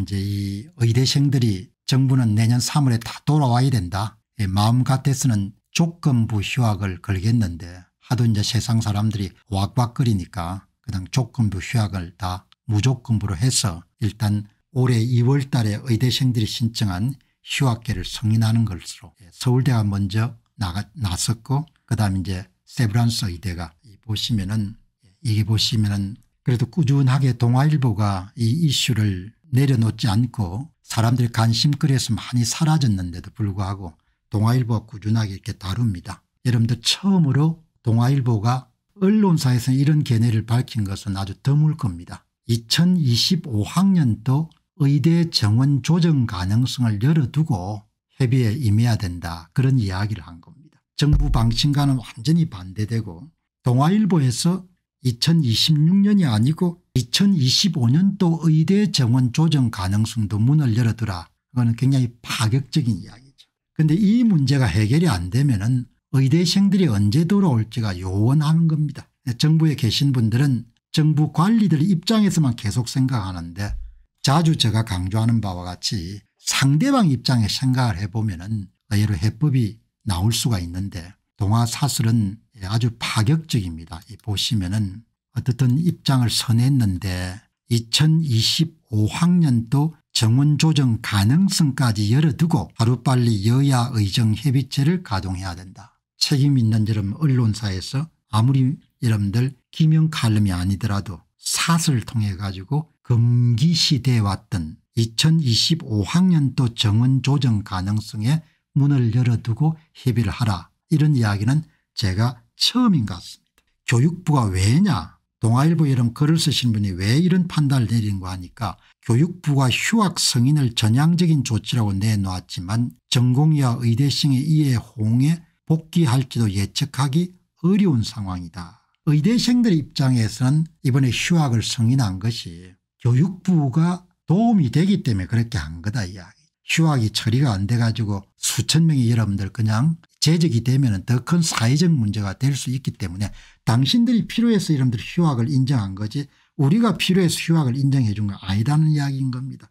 이제 이 의대생들이 정부는 내년 3월에 다 돌아와야 된다. 예, 마음 같아서는 조건부 휴학을 걸겠는데 하도 이제 세상 사람들이 왁왁거리니까 그냥 조건부 휴학을 다 무조건부로 해서 일단 올해 2월 달에 의대생들이 신청한 휴학계를 승인하는 것으로 예, 서울대가 먼저 나가, 나섰고 그다음 에 이제 세브란스 의대가 보시면은 예, 이게 보시면은 그래도 꾸준하게 동아일보가 이 이슈를 내려놓지 않고 사람들 관심거리에서 많이 사라졌는데도 불구하고 동아일보가 꾸준하게 이렇게 다룹니다. 여러분들 처음으로 동아일보가 언론사에서 이런 견해를 밝힌 것은 아주 드물 겁니다. 2025학년도 의대 정원 조정 가능성을 열어두고 협의에 임해야 된다 그런 이야기를 한 겁니다. 정부 방침과는 완전히 반대되고 동아일보에서 2026년이 아니고 2025년도 의대 정원 조정 가능성도 문을 열어두라. 그거는 굉장히 파격적인 이야기죠. 그런데 이 문제가 해결이 안 되면 은 의대생들이 언제 돌아올지가 요원하는 겁니다. 정부에 계신 분들은 정부 관리들 입장에서만 계속 생각하는데 자주 제가 강조하는 바와 같이 상대방 입장에 생각을 해보면 은 의외로 해법이 나올 수가 있는데 동화 사슬은 아주 파격적입니다. 보시면 은 어떻든 입장을 선했는데 2025학년도 정원 조정 가능성까지 열어두고 하루빨리 여야 의정 협의체를 가동해야 된다. 책임 있는 여러분 언론사에서 아무리 여러분들 기명 칼럼이 아니더라도 사설 통해 가지고 금기시대에 왔던 2025학년도 정원 조정 가능성에 문을 열어두고 협의를 하라 이런 이야기는 제가 처음인 것 같습니다. 교육부가 왜냐 동아일보 이런 글을 쓰신 분이 왜 이런 판단을 내린거 하니까 교육부가 휴학 성인을 전향적인 조치라고 내놓았지만 전공의와 의대생의 이해 홍해 복귀할지도 예측하기 어려운 상황이다. 의대생들 입장에서는 이번에 휴학을 승인한 것이 교육부가 도움이 되기 때문에 그렇게 한 거다 이야기. 휴학이 처리가 안 돼가지고 수천 명의 여러분들 그냥 재적이 되면 더 큰 사회적 문제가 될 수 있기 때문에 당신들이 필요해서 이름들 휴학을 인정한 거지 우리가 필요해서 휴학을 인정해 준 건 아니라는 이야기인 겁니다.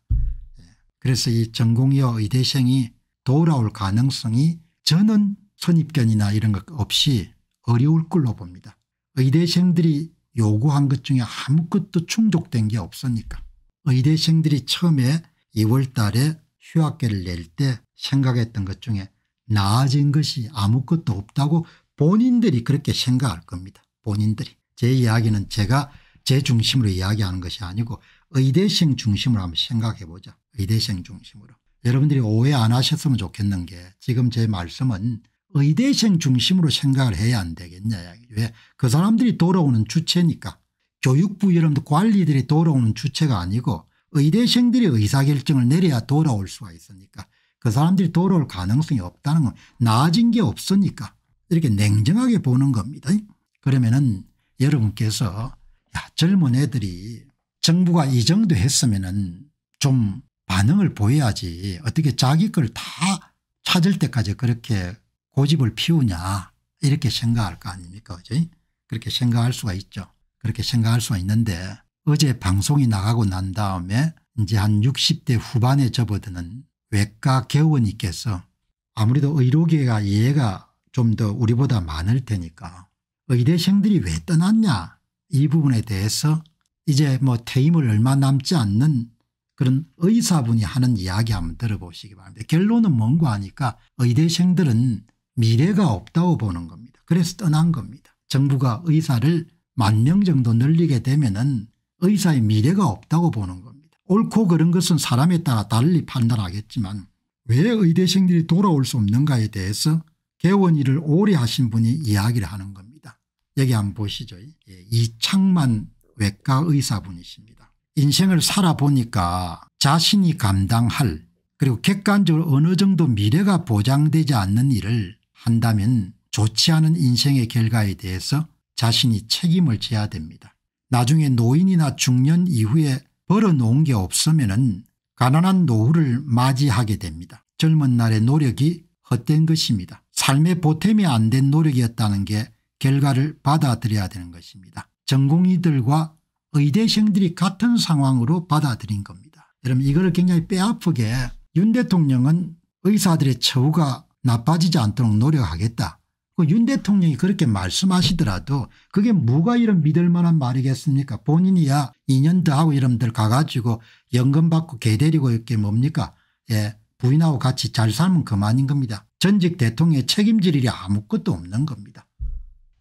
예. 그래서 이 전공의와 의대생이 돌아올 가능성이 저는 선입견이나 이런 것 없이 어려울 걸로 봅니다. 의대생들이 요구한 것 중에 아무것도 충족된 게 없으니까. 의대생들이 처음에 2월 달에 휴학계를 낼 때 생각했던 것 중에 나아진 것이 아무것도 없다고 본인들이 그렇게 생각할 겁니다. 본인들이. 제 이야기는 제가 제 중심으로 이야기하는 것이 아니고 의대생 중심으로 한번 생각해 보자. 의대생 중심으로. 여러분들이 오해 안 하셨으면 좋겠는 게 지금 제 말씀은 의대생 중심으로 생각을 해야 안 되겠냐. 왜? 그 사람들이 돌아오는 주체니까. 교육부 여러분들 관리들이 돌아오는 주체가 아니고 의대생들이 의사결정을 내려야 돌아올 수가 있으니까 그 사람들이 돌아올 가능성이 없다는 건 나아진 게 없으니까 이렇게 냉정하게 보는 겁니다. 그러면은 여러분께서 야 젊은 애들이 정부가 이 정도 했으면은 좀 반응을 보여야지 어떻게 자기 걸 다 찾을 때까지 그렇게 고집을 피우냐 이렇게 생각할 거 아닙니까 그죠? 그렇게 생각할 수가 있죠. 그렇게 생각할 수가 있는데 어제 방송이 나가고 난 다음에 이제 한 60대 후반에 접어드는 외과 개원이께서 아무래도 의료계가 이해가 좀 더 우리보다 많을 테니까 의대생들이 왜 떠났냐 이 부분에 대해서 이제 뭐 퇴임을 얼마 남지 않는 그런 의사분이 하는 이야기 한번 들어보시기 바랍니다. 결론은 뭔가 하니까 의대생들은 미래가 없다고 보는 겁니다. 그래서 떠난 겁니다. 정부가 의사를 만 명 정도 늘리게 되면 은 의사의 미래가 없다고 보는 겁니다. 옳고 그른 것은 사람에 따라 달리 판단하겠지만 왜 의대생들이 돌아올 수 없는가에 대해서 개원 일을 오래 하신 분이 이야기를 하는 겁니다. 여기 한번 보시죠. 예, 이창만 외과 의사분이십니다. 인생을 살아보니까 자신이 감당할 그리고 객관적으로 어느 정도 미래가 보장되지 않는 일을 한다면 좋지 않은 인생의 결과에 대해서 자신이 책임을 져야 됩니다. 나중에 노인이나 중년 이후에 벌어놓은 게 없으면 가난한 노후를 맞이하게 됩니다. 젊은 날의 노력이 헛된 것입니다. 삶의 보탬이 안 된 노력이었다는 게 결과를 받아들여야 되는 것입니다. 전공의들과 의대생들이 같은 상황으로 받아들인 겁니다. 여러분 이거를 굉장히 빼앗프게윤 대통령은 의사들의 처우가 나빠지지 않도록 노력하겠다. 그윤 대통령이 그렇게 말씀하시더라도 그게 뭐가 이런 믿을 만한 말이겠습니까 본인이야 2년 더 하고 이러들 가가지고 연금 받고 개 데리고 이게 뭡니까 예 부인하고 같이 잘 살면 그만인 겁니다 전직 대통령의 책임질 일이 아무것도 없는 겁니다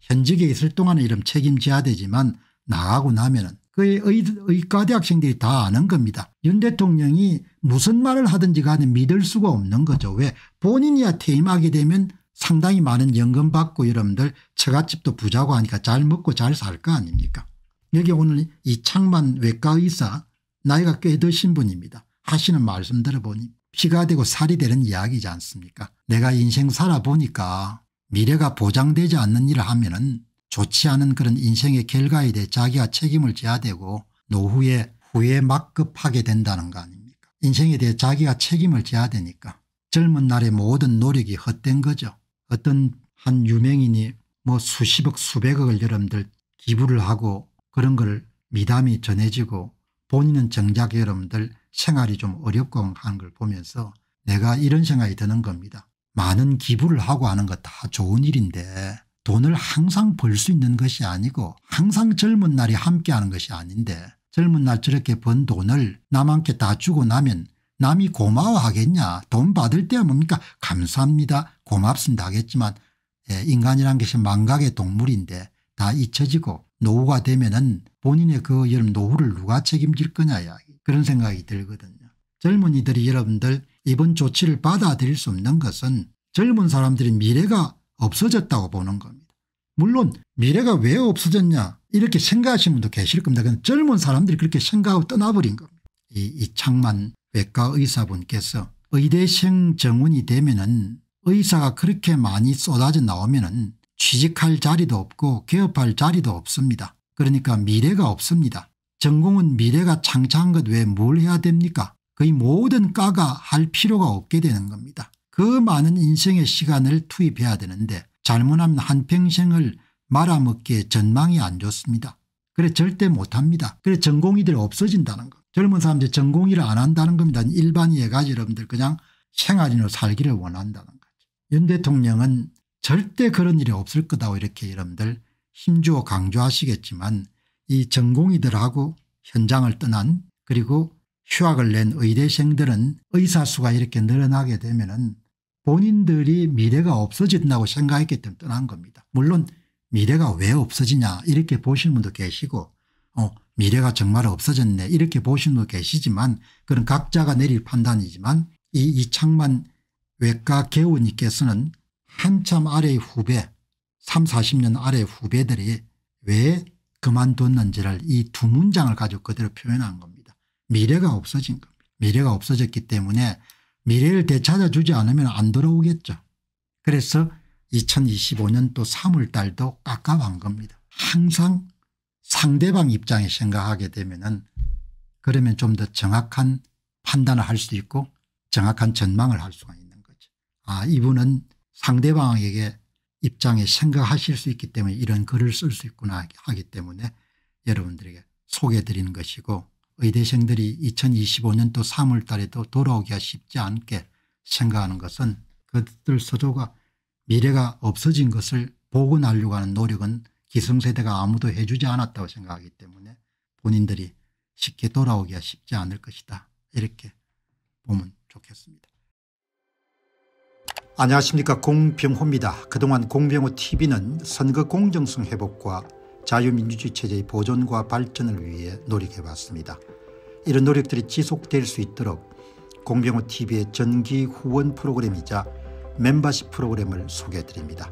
현직에 있을 동안은 이런 책임져야 되지만 나가고 나면은 그의 의과대학생들이 다 아는 겁니다. 윤 대통령이 무슨 말을 하든지 간에 믿을 수가 없는 거죠. 왜 본인이야 퇴임하게 되면 상당히 많은 연금 받고 여러분들 처갓집도 부자고 하니까 잘 먹고 잘 살 거 아닙니까 여기 오늘 이창만 외과의사 나이가 꽤 드신 분입니다. 하시는 말씀 들어보니 피가 되고 살이 되는 이야기지 않습니까 내가 인생 살아보니까 미래가 보장되지 않는 일을 하면 은 좋지 않은 그런 인생의 결과에 대해 자기가 책임을 져야 되고 노후에 후에 막급하게 된다는 거 아닙니까 인생에 대해 자기가 책임을 져야 되니까 젊은 날의 모든 노력이 헛된 거죠. 어떤 한 유명인이 뭐 수십억 수백억을 여러분들 기부를 하고 그런 걸 미담이 전해지고 본인은 정작 여러분들 생활이 좀 어렵고 하는 걸 보면서 내가 이런 생각이 드는 겁니다. 많은 기부를 하고 하는 거 다 좋은 일인데 돈을 항상 벌 수 있는 것이 아니고 항상 젊은 날이 함께하는 것이 아닌데 젊은 날 저렇게 번 돈을 남한테 다 주고 나면 남이 고마워하겠냐 돈 받을 때야 뭡니까 감사합니다 고맙습니다 하겠지만 예, 인간이란 것이 망각의 동물인데 다 잊혀지고 노후가 되면은 본인의 그 여름 노후를 누가 책임질 거냐 야 그런 생각이 들거든요. 젊은이들이 여러분들 이번 조치를 받아들일 수 없는 것은 젊은 사람들이 미래가 없어졌다고 보는 겁니다. 물론 미래가 왜 없어졌냐 이렇게 생각하시는 분도 계실 겁니다. 근데 젊은 사람들이 그렇게 생각하고 떠나버린 겁니다. 이, 이 창만 외과 의사분께서 의대생 정원이 되면은 의사가 그렇게 많이 쏟아져 나오면은 취직할 자리도 없고 개업할 자리도 없습니다. 그러니까 미래가 없습니다. 전공은 미래가 창창한 것 외에 뭘 해야 됩니까? 거의 모든 과가 할 필요가 없게 되는 겁니다. 그 많은 인생의 시간을 투입해야 되는데 잘못하면 한평생을 말아먹기에 전망이 안 좋습니다. 그래 절대 못합니다. 그래 전공이들 없어진다는 것. 젊은 사람들이 전공의를 안 한다는 겁니다. 일반 이해가 여러분들 그냥 생활인으로 살기를 원한다는 거죠. 윤 대통령은 절대 그런 일이 없을 거다고 이렇게 여러분들 힘주어 강조하시겠지만 이 전공의들하고 현장을 떠난 그리고 휴학을 낸 의대생들은 의사수가 이렇게 늘어나게 되면 은 본인들이 미래가 없어진다고 생각했기 때문에 떠난 겁니다. 물론 미래가 왜 없어지냐 이렇게 보시는 분도 계시고 어, 미래가 정말 없어졌네 이렇게 보시는 분 계시지만 그런 각자가 내릴 판단이지만 이 이창만 외과 개원님께서는 한참 아래의 후배 3, 40년 아래 의 후배들이 왜 그만뒀는지를 이 두 문장을 가지고 그대로 표현한 겁니다. 미래가 없어진 겁니다. 미래가 없어졌기 때문에 미래를 되찾아주지 않으면 안 돌아오겠죠. 그래서 2025년 또 3월 달도 깝깝한 겁니다. 항상 상대방 입장에 생각하게 되면은 그러면 좀 더 정확한 판단을 할 수도 있고 정확한 전망을 할 수가 있는 거죠. 아 이분은 상대방에게 입장에 생각하실 수 있기 때문에 이런 글을 쓸 수 있구나 하기 때문에 여러분들에게 소개해 드리는 것이고 의대생들이 2025년도 3월 달에도 돌아오기가 쉽지 않게 생각하는 것은 그들 스스가 미래가 없어진 것을 복원하려고 하는 노력은 기성세대가 아무도 해주지 않았다고 생각하기 때문에 본인들이 쉽게 돌아오기가 쉽지 않을 것이다. 이렇게 보면 좋겠습니다. 안녕하십니까 공병호입니다. 그동안 공병호TV는 선거 공정성 회복과 자유민주주의 체제의 보존과 발전을 위해 노력해봤습니다. 이런 노력들이 지속될 수 있도록 공병호TV의 전기 후원 프로그램이자 멤버십 프로그램을 소개해드립니다.